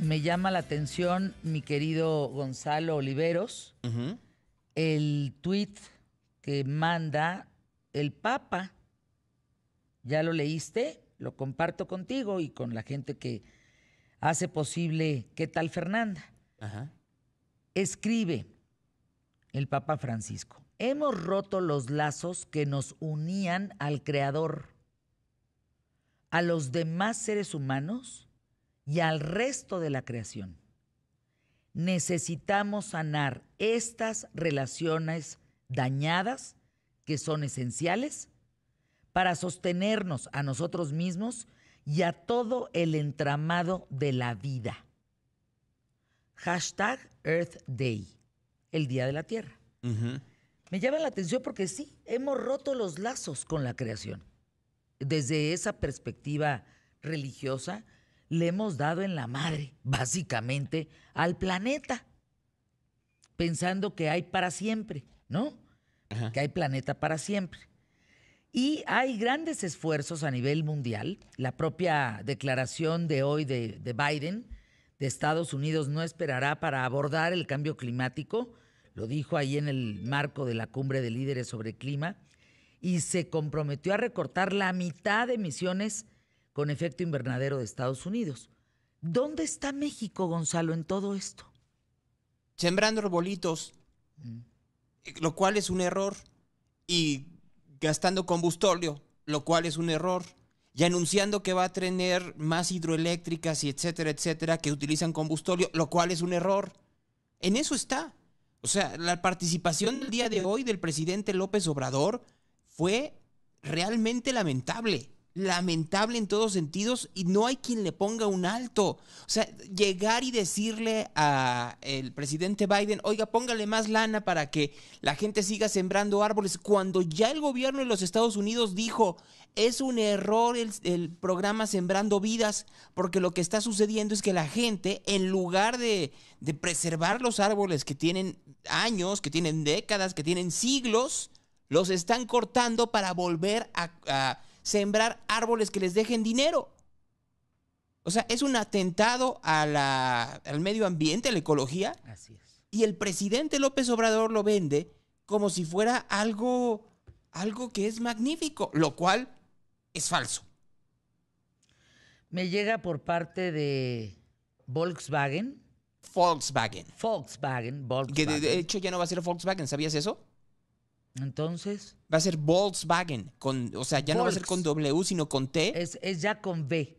me llama la atención, mi querido Gonzalo Oliveros, el tuit que manda el Papa. ¿Ya lo leíste? Lo comparto contigo y con la gente que hace posible ¿Qué tal Fernanda? Escribe el Papa Francisco. Hemos roto los lazos que nos unían al Creador, a los demás seres humanos y al resto de la creación. Necesitamos sanar estas relaciones dañadas que son esenciales para sostenernos a nosotros mismos y a todo el entramado de la vida. Hashtag Earth Day, el Día de la Tierra. Me llama la atención porque sí, hemos roto los lazos con la creación. Desde esa perspectiva religiosa, le hemos dado en la madre, básicamente, al planeta, pensando que hay para siempre, ¿no? Que hay planeta para siempre. Y hay grandes esfuerzos a nivel mundial. La propia declaración de hoy de, de Biden, de Estados Unidos, no esperará para abordar el cambio climático, lo dijo ahí en el marco de la cumbre de líderes sobre clima, y se comprometió a recortar la mitad de emisiones con efecto invernadero de Estados Unidos. ¿Dónde está México, Gonzalo, en todo esto? Sembrando arbolitos, mm. lo cual es un error, y gastando combustóleo, lo cual es un error, y anunciando que va a tener más hidroeléctricas y etcétera, etcétera, que utilizan combustóleo, lo cual es un error. En eso está. O sea, la participación del día de hoy del presidente López Obrador fue realmente lamentable lamentable en todos sentidos y no hay quien le ponga un alto. O sea, llegar y decirle a el presidente Biden, "Oiga, póngale más lana para que la gente siga sembrando árboles", cuando ya el gobierno de los Estados Unidos dijo, "Es un error el, programa Sembrando Vidas, porque lo que está sucediendo es que la gente en lugar de preservar los árboles que tienen años, que tienen décadas, que tienen siglos, los están cortando para volver a sembrar árboles que les dejen dinero. O sea, es un atentado al medio ambiente, a la ecología. Así es. Y el presidente López Obrador lo vende como si fuera algo, algo que es magnífico, lo cual es falso. Me llega por parte de Volkswagen. Volkswagen. Volkswagen, Volkswagen. Que de hecho ya no va a ser Volkswagen, ¿sabías eso? Entonces. Va a ser Volkswagen. Con, o sea, ya no va a ser con W, sino con T. Es, ya con V.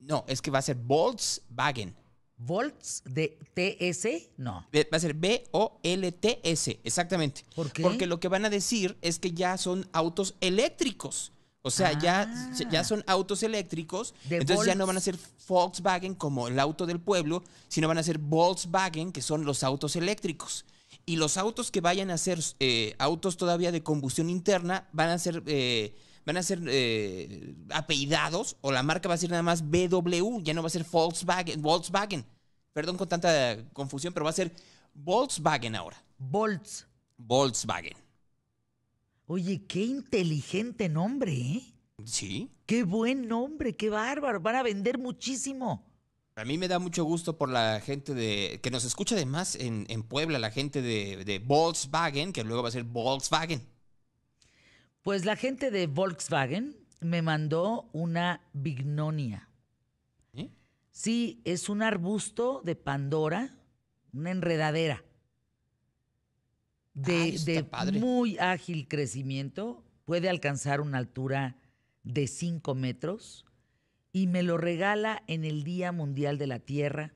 No, es que va a ser Volkswagen. ¿Volts de TS? No. Va a ser B-O-L-T-S, exactamente. ¿Por qué? Porque lo que van a decir es que ya son autos eléctricos. O sea, ya, ah. ya son autos eléctricos. entonces ya no van a ser Volkswagen como el auto del pueblo, sino van a ser Volkswagen, que son los autos eléctricos y los autos que vayan a ser eh, autos todavía de combustión interna van a ser eh, van a ser eh, apellidados o la marca va a ser nada más BW, ya no va a ser Volkswagen, Volkswagen. Perdón con tanta confusión, pero va a ser Volkswagen ahora. Volts. Volkswagen. Oye, qué inteligente nombre, ¿eh? Sí. Qué buen nombre, qué bárbaro. Van a vender muchísimo. A mí me da mucho gusto por la gente de que nos escucha además en, en Puebla, la gente de, Volkswagen, que luego va a ser Volkswagen. Pues la gente de Volkswagen me mandó una bignonia. Sí, es un arbusto de Pandora, una enredadera. De, muy ágil crecimiento, puede alcanzar una altura de 5 metros y me lo regala en el Día Mundial de la Tierra,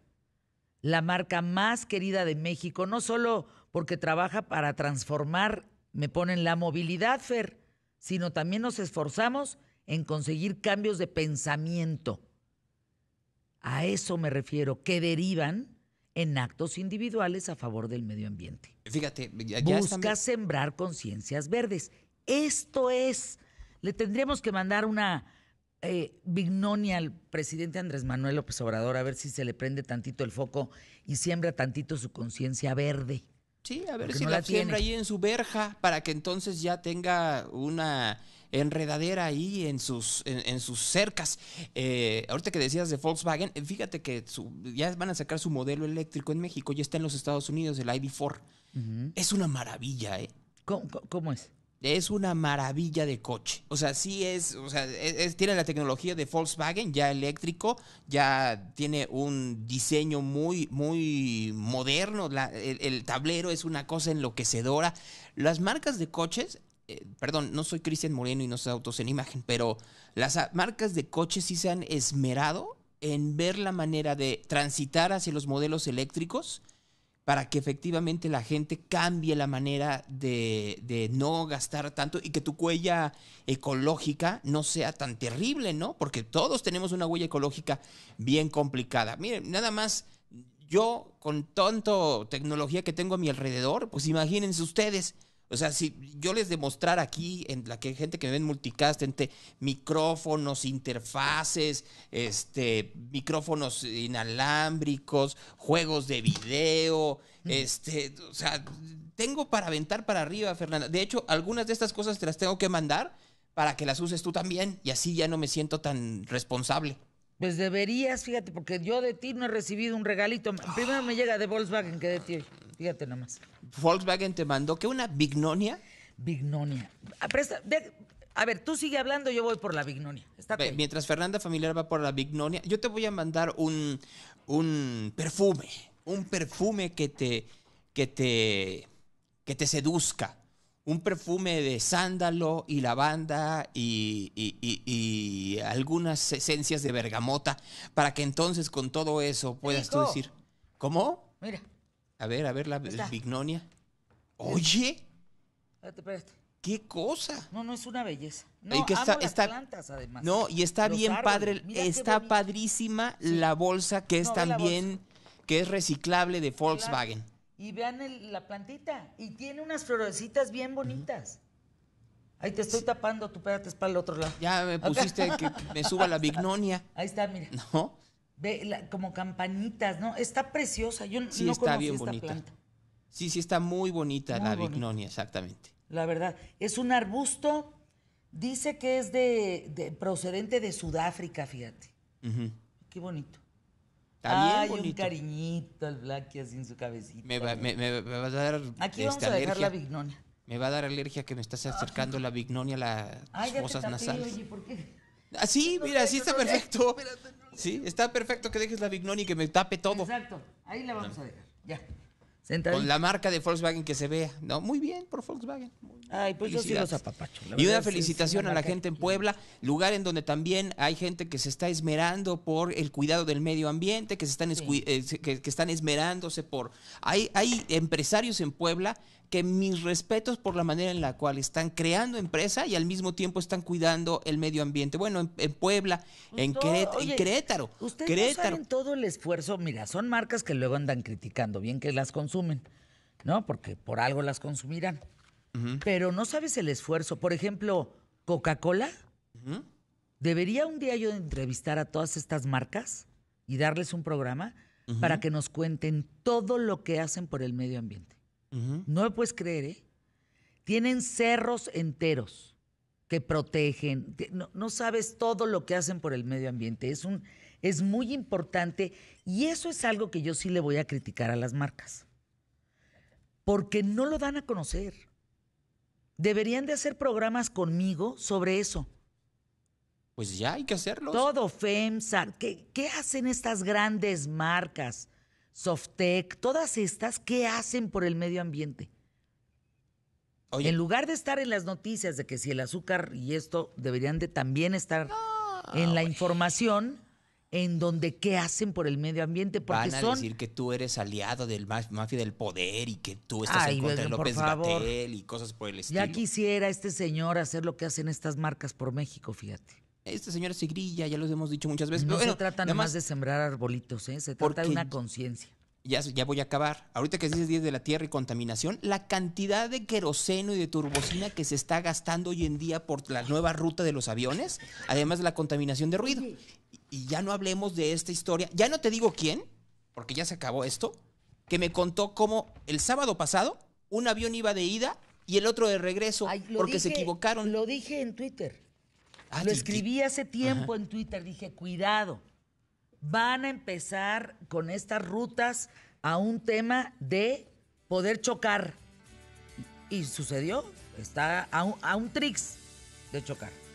la marca más querida de México, no solo porque trabaja para transformar, me ponen la movilidad, Fer, sino también nos esforzamos en conseguir cambios de pensamiento. A eso me refiero, que derivan en actos individuales a favor del medio ambiente. Fíjate, ya, busca sembrar conciencias verdes. Esto es, le tendríamos que mandar una eh, al presidente Andrés Manuel López Obrador a ver si se le prende tantito el foco y siembra tantito su conciencia verde. Sí, a ver si la, siembra ahí en su verja para que entonces ya tenga una enredadera ahí en sus, en, sus cercas. Eh, ahorita que decías de Volkswagen, fíjate que ya van a sacar su modelo eléctrico en México, ya está en los Estados Unidos, el ID4. Es una maravilla, ¿eh? ¿Cómo, es? Es una maravilla de coche. O sea, sí es, o sea, tiene la tecnología de Volkswagen, ya eléctrico, ya tiene un diseño muy, muy moderno. el, tablero es una cosa enloquecedora. Las marcas de coches, eh, perdón, no soy Cristian Moreno y no soy Autos en Imagen, pero las marcas de coches sí se han esmerado en ver la manera de transitar hacia los modelos eléctricos para que efectivamente la gente cambie la manera de, no gastar tanto y que tu huella ecológica no sea tan terrible, ¿no? Porque todos tenemos una huella ecológica bien complicada. Miren, nada más yo con tanto tecnología que tengo a mi alrededor, pues imagínense ustedes, o sea, si yo les demostrar aquí, en la que gente que me ve en multicast, entre micrófonos, interfaces, este, micrófonos inalámbricos, juegos de video, este, o sea, tengo para aventar para arriba, Fernanda. De hecho, algunas de estas cosas te las tengo que mandar para que las uses tú también y así ya no me siento tan responsable. Pues deberías, fíjate, porque yo de ti no he recibido un regalito. Primero me llega de Volkswagen que de ti. Fíjate nomás. Volkswagen te mandó que una Bignonia. Bignonia. Ah, a, ver, tú sigue hablando, yo voy por la Bignonia. mientras Fernanda Familiar va por la Bignonia, yo te voy a mandar un, un perfume. Un perfume que te, que te, que te seduzca un perfume de sándalo y lavanda y, y, algunas esencias de bergamota para que entonces con todo eso puedas tú decir, ¿cómo? Mira. A ver, a ver la pignonia. Oye. Espérate, ¿Qué cosa? No, no es una belleza. No, que las plantas además. No, y está bien padre, está padrísima la bolsa que es también que es reciclable de Volkswagen y vean la plantita. Y tiene unas florecitas bien bonitas. Ahí te estoy tapando, tú espérate, para el otro lado. Ya me pusiste que me suba la bignonia. Ahí está, mira. ¿No? Ve, como campanitas, ¿no? Está preciosa. Yo sí, no está bien bonita. Sí, sí, está muy bonita la bignonia, exactamente. La verdad. Es un arbusto, dice que es de, procedente de Sudáfrica, fíjate. Qué bonito. Ahí Ay, un cariñito al Blackie así en su cabecita. Me va, a dar. Aquí este, vamos a dejar alergia. la bignonia. Me va a dar alergia que me estás acercando la bignonia a las Ay, ya fosas te Oye, ¿por qué? Ah, sí, mira, sí está perfecto. Sí, está perfecto que dejes la bignonia y que me tape todo. Exacto, ahí la vamos a dejar. Ya. Con la marca de Volkswagen que se vea, ¿no? Muy bien por Volkswagen. Ay, pues yo sí los apapacho. Y una felicitación a la gente en Puebla, lugar en donde también hay gente que se está esmerando por el cuidado del medio ambiente, que se eh, están, esmerándose por... Hay, hay empresarios en Puebla que mis respetos por la manera en la cual están creando empresa y al mismo tiempo están cuidando el medio ambiente. Bueno, en, Puebla, pues en, Crétaro. en Querétaro. Ustedes Querétaro. saben todo el esfuerzo. Mira, son marcas que luego andan criticando, bien que las consumen ¿no? Porque por algo las consumirán. Pero no sabes el esfuerzo. Por ejemplo, Coca-Cola. Debería un día yo entrevistar a todas estas marcas y darles un programa para que nos cuenten todo lo que hacen por el medio ambiente. No me puedes creer, ¿eh? Tienen cerros enteros que protegen. no, sabes todo lo que hacen por el medio ambiente. es muy importante y eso es algo que yo sí le voy a criticar a las marcas porque no lo dan a conocer. Deberían de hacer programas conmigo sobre eso. Pues ya hay que hacerlo. Todo FEMSA. ¿Qué, ¿Qué, hacen estas grandes marcas? Softec, todas estas, ¿qué hacen por el medio ambiente? En lugar de estar en las noticias de que si el azúcar y esto deberían de también estar ah, en la información, en donde qué hacen por el medio ambiente porque Van a decir que tú eres aliado del mafia del poder y que tú estás en contra de López Gatel y cosas por el estilo. Ya quisiera este señor hacer lo que hacen estas marcas por México, fíjate. Este señor se grilla, ya los hemos dicho muchas veces. No se trata nada más de sembrar arbolitos, ¿eh? se trata de una conciencia. Ya, ya, voy a acabar. Ahorita que dices 10 de la tierra y contaminación, la cantidad de queroseno y de turbocina que se está gastando hoy en día por la nueva ruta de los aviones, además de la contaminación de ruido y ya no hablemos de esta historia. Ya no te digo quién, porque ya se acabó esto, que me contó cómo el sábado pasado un avión iba de ida y el otro de regreso porque se equivocaron. Lo dije en Twitter. Ah, lo escribí hace tiempo en Twitter. Dije, cuidado, van a empezar con estas rutas a un tema de poder chocar. Y sucedió, está a un, a un de chocar.